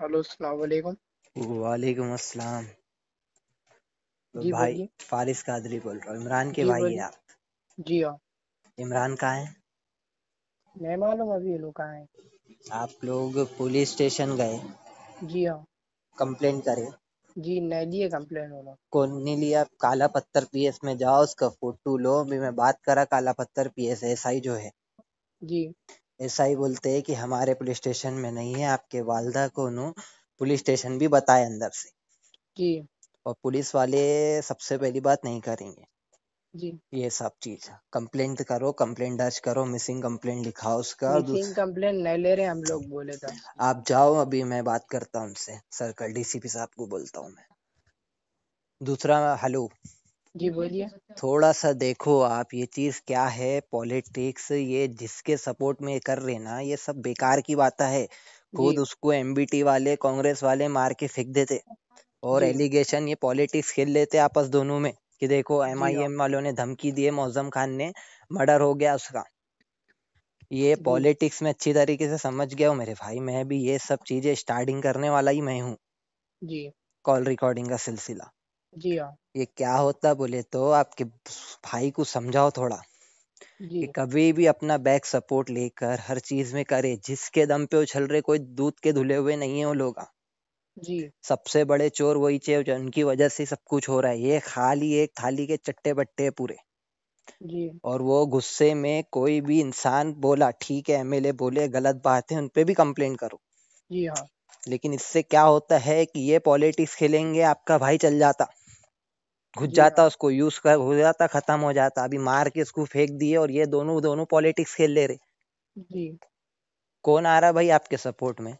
Hello सलाम वालेकुम अस्सलाम तो भाई फारिस कादरी बोल रहा हूँ इमरान के भाई हैं आप जी हाँ इमरान कहाँ हैं मैं मालूम अभी लोग कहाँ हैं आप लोग पुलिस स्टेशन गए जी हाँ कंप्लेंट करे जी नहीं लिए कंप्लेंट होना कौन ने लिया काला पत्थर पीएस में जाओ उसका फोटो लो भी मैं बात करा काला पत्थर पीएस एसआई जो है जी ऐसा ही बोलते हैं कि हमारे पुलिस स्टेशन में नहीं है आपके वालदा को नो पुलिस स्टेशन भी बताए अंदर से जी और पुलिस वाले सबसे पहली बात नहीं करेंगे जी ये सब चीज कंप्लेंट करो कंप्लेंट दर्ज करो मिसिंग कंप्लेंट लिखा उसका मिसिंग कंप्लेंट नहीं ले रहे हम लोग बोले था तो। आप जाओ अभी मैं बात करता हूँ उनसे सर्कल डीसीपी साहब को बोलता हूँ मैं दूसरा हेलो जी बोलिए थोड़ा सा देखो आप ये चीज क्या है पॉलिटिक्स ये जिसके सपोर्ट में कर रहे ना ये सब बेकार की बात है खुद उसको एमबीटी वाले कांग्रेस वाले मार के फेंक देते और एलिगेशन ये पॉलिटिक्स खेल लेते आपस दोनों में कि देखो एम आई एम वालों ने धमकी दी है खान ने मर्डर हो गया उसका ये पॉलिटिक्स में अच्छी तरीके से समझ गया मेरे भाई मैं भी ये सब चीजें स्टार्टिंग करने वाला ही मैं हूँ कॉल रिकॉर्डिंग का सिलसिला जी हाँ ये क्या होता बोले तो आपके भाई को समझाओ थोड़ा कि कभी भी अपना बैक सपोर्ट लेकर हर चीज में करे जिसके दम पे उछल रहे कोई दूध के धुले हुए नहीं है वो लोग जी सबसे बड़े चोर वही चे उनकी वजह से सब कुछ हो रहा है ये खाली एक थाली के चट्टे बट्टे पूरे जी और वो गुस्से में कोई भी इंसान बोला ठीक है एमएलए बोले गलत बात है उनपे भी कम्प्लेन करो जी हाँ लेकिन इससे क्या होता है कि ये पॉलिटिक्स खेलेंगे आपका भाई चल जाता घुस जाता उसको यूज कर हो जाता खत्म हो जाता अभी मार के उसको फेंक दिए और ये दोनों दोनों पॉलिटिक्स खेल ले रहे जी कौन आ रहा भाई आपके सपोर्ट में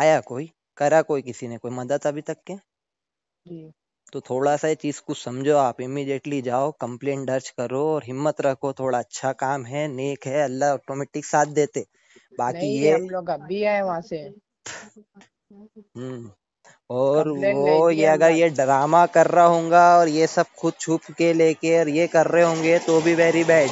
आया कोई करा कोई किसी ने कोई मदद अभी तक के जी तो थोड़ा सा ये चीज को समझो आप इमिडिएटली जाओ कंप्लेन दर्ज करो और हिम्मत रखो थोड़ा अच्छा काम है नेक है अल्लाह ऑटोमेटिक साथ देते बाकी ये हम लोग अभी आए वहां से हम्म और वो ये अगर ये ड्रामा कर रहा होगा और ये सब खुद छुप के लेके और ये कर रहे होंगे तो भी वेरी बैड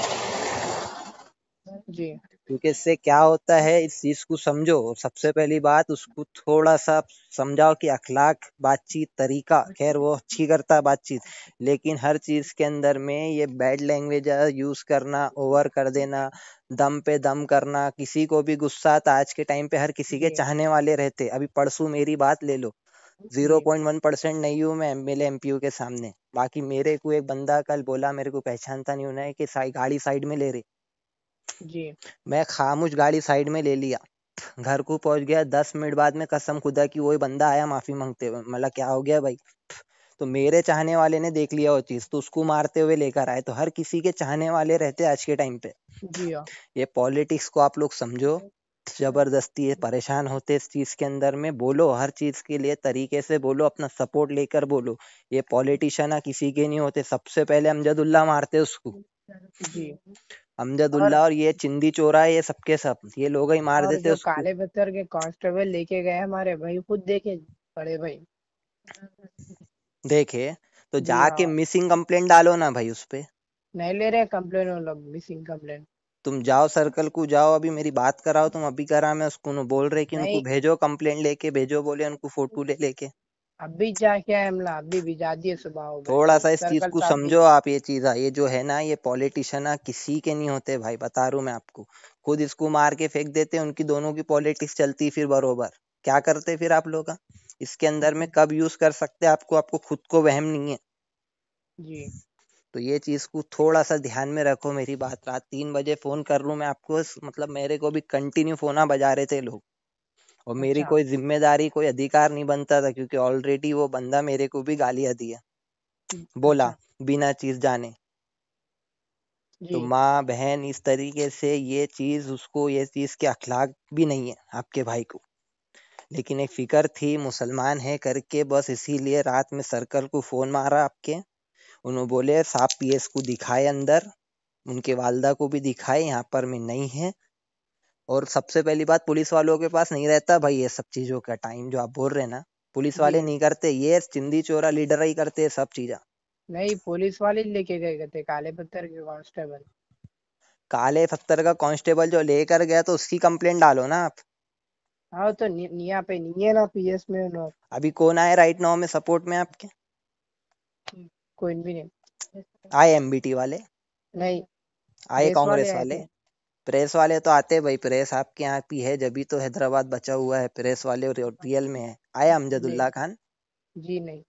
जी क्योंकि इससे क्या होता है इस चीज को समझो सबसे पहली बात उसको थोड़ा सा समझाओ कि अखलाक बातचीत तरीका खैर वो अच्छी करता है बातचीत लेकिन हर चीज के अंदर में ये बैड लैंग्वेज यूज करना ओवर कर देना दम पे दम करना किसी को भी गुस्सा था आज के टाइम पे हर किसी के चाहने वाले रहते अभी परसों मेरी बात ले लो जीरो पॉइंट वन परसेंट नहीं हूँ मैं M L M P U के सामने बाकी मेरे को एक बंदा कल बोला मेरे को पहचानता नहीं होना है कि गाड़ी साइड में ले रही जी मैं खामोश गाड़ी साइड में ले लिया घर को पहुंच गया दस मिनट बाद में कसम खुदा की वही बंदा आया माफी मांगते हुए मतलब क्या हो गया भाई तो मेरे चाहने वाले ने देख लिया वो चीज तो उसको मारते हुए लेकर आए तो हर किसी के चाहने वाले रहते आज के टाइम पे जी ये पॉलिटिक्स को आप लोग समझो जबरदस्ती है परेशान होते इस चीज के अंदर में बोलो हर चीज के लिए तरीके से बोलो अपना सपोर्ट लेकर बोलो ये पॉलिटिशियन किसी के नहीं होते सबसे पहले अमजदुल्ला मारते उसको अमजदुल्ला और, और ये चिंदी चोरा ये सबके सब ये लोग ही मार देते उसको काले पत्थर के कांस्टेबल लेके गए हमारे भाई खुद देखे बड़े भाई देखे तो जाके हाँ। मिसिंग कंप्लेंट डालो ना भाई उस पे नहीं ले रहे कंप्लेन लोग मिसिंग कंप्लेंट तुम जाओ सर्कल को जाओ अभी मेरी बात कराओ तुम अभी करा मैं उसको नो बोल रहे कि उनको भेजो कंप्लेन लेके भेजो बोले उनको फोटो ले लेके अभी जाके हमला अभी भी जा दिए सुबह हो थोड़ा सा इस चीज को तो समझो आप ये चीज है हाँ, ये जो है ना ये पॉलिटिशियन है हाँ, किसी के नहीं होते भाई बता रहा हूं मैं आपको खुद इसको मार के फेंक देते उनकी दोनों की पॉलिटिक्स चलती फिर बरोबर क्या करते फिर आप लोग हाँ? इसके अंदर में हम्म। कब यूज कर सकते आपको आपको खुद को वहम नहीं है जी तो ये चीज़ को थोड़ा सा ध्यान में रखो मेरी बात रात तीन बजे फ़ोन कर लूँ मैं आपको मतलब मेरे को भी कंटिन्यू फ़ोना बजा रहे थे लोग और मेरी अच्छा। कोई जिम्मेदारी कोई अधिकार नहीं बनता था क्योंकि ऑलरेडी वो बंदा मेरे को भी गालियां दिया बोला अच्छा। बिना चीज जाने तो माँ बहन इस तरीके से ये चीज उसको ये चीज के अखलाक भी नहीं है आपके भाई को लेकिन एक फिक्र थी मुसलमान है करके बस इसीलिए रात में सर्कल को फोन मारा आपके उन्होंने बोले साहब पीएस को दिखाए अंदर उनके वालदा को भी दिखाए यहाँ पर मैं नहीं है और सबसे पहली बात पुलिस वालों के पास नहीं रहता भाई ये सब चीजों का टाइम जो आप बोल रहे ना पुलिस वाले नहीं करते ये चिंदी चोरा लीडर ही करते सब चीजा नहीं पुलिस वाले लेके गए थे काले पत्थर के कांस्टेबल काले पत्थर का कांस्टेबल जो लेकर गया तो उसकी कंप्लेंट डालो ना आप हाँ तो निया पे नहीं है ना पीएस में अभी कौन आए राइट नाउ में सपोर्ट में आपके हम्म। कोई भी नहीं आए एमबीटी वाले नहीं आए कांग्रेस वाले, प्रेस वाले तो आते भाई प्रेस आपके यहाँ भी है जब भी तो हैदराबाद बचा हुआ है प्रेस वाले रियल में है आए अमजदुल्ला खान जी नहीं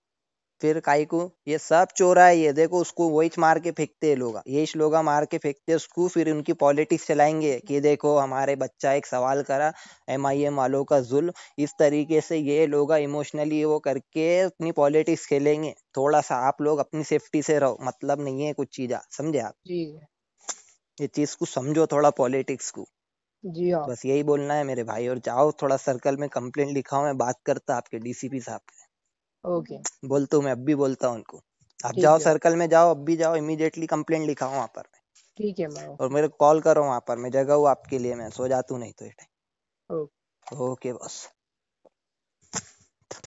फिर काई को ये सब चोरा है ये देखो उसको वो मार के फेंकते हैं लोग यही लोग मार के फेंकते उसको फिर उनकी पॉलिटिक्स चलाएंगे कि देखो हमारे बच्चा एक सवाल करा एम आई एम वालों का जुल इस तरीके से ये लोग इमोशनली वो करके अपनी पॉलिटिक्स खेलेंगे थोड़ा सा आप लोग अपनी सेफ्टी से रहो मतलब नहीं है कुछ चीजा समझे आप जी ये चीज को समझो थोड़ा पॉलिटिक्स को जी हाँ बस यही बोलना है मेरे भाई और जाओ थोड़ा सर्कल में कंप्लेंट लिखाओ मैं बात करता आपके डीसीपी साहब ओके बोलता तो, हूँ मैं अब भी बोलता हूँ उनको आप जाओ सर्कल में जाओ अब भी जाओ इमीडिएटली कंप्लेंट लिखाओ वहाँ पर ठीक है मैं और मेरे कॉल करो वहाँ पर मैं जगह हूँ आपके लिए मैं सो जाता हूँ नहीं तो ओके बॉस